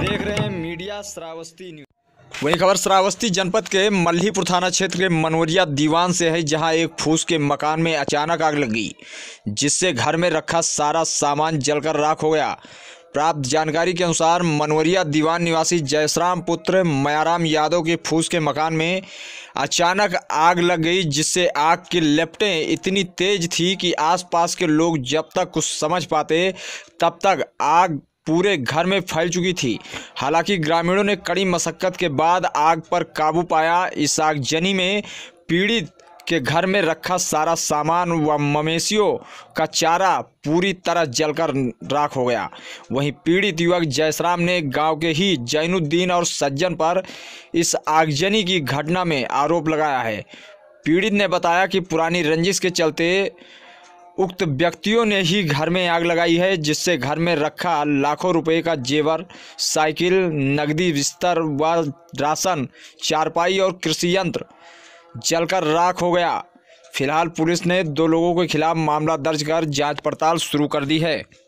देख रहे हैं मीडिया श्रावस्ती न्यूज वही खबर श्रावस्ती जनपद के मल्हीपुर थाना क्षेत्र के मनोरिया दीवान से है जहां एक फूस के मकान में अचानक आग लगी जिससे घर में रखा सारा सामान जलकर राख हो गया प्राप्त जानकारी के अनुसार मनोरिया दीवान निवासी जयश्राम पुत्र मयाराम यादव के फूस के मकान में अचानक आग लग गई जिससे आग की लपटें इतनी तेज थी कि आसपास के लोग जब तक कुछ समझ पाते तब तक आग पूरे घर में फैल चुकी थी हालांकि ग्रामीणों ने कड़ी मशक्क़त के बाद आग पर काबू पाया इस आगजनी में पीड़ित के घर में रखा सारा सामान व मवेशियों का चारा पूरी तरह जलकर राख हो गया वहीं पीड़ित युवक जयसराम ने गांव के ही जैनुद्दीन और सज्जन पर इस आगजनी की घटना में आरोप लगाया है पीड़ित ने बताया कि पुरानी रंजिश के चलते उक्त व्यक्तियों ने ही घर में आग लगाई है जिससे घर में रखा लाखों रुपए का जेवर साइकिल नकदी बिस्तर व राशन चारपाई और कृषि यंत्र जलकर राख हो गया फिलहाल पुलिस ने दो लोगों के खिलाफ मामला दर्ज कर जांच पड़ताल शुरू कर दी है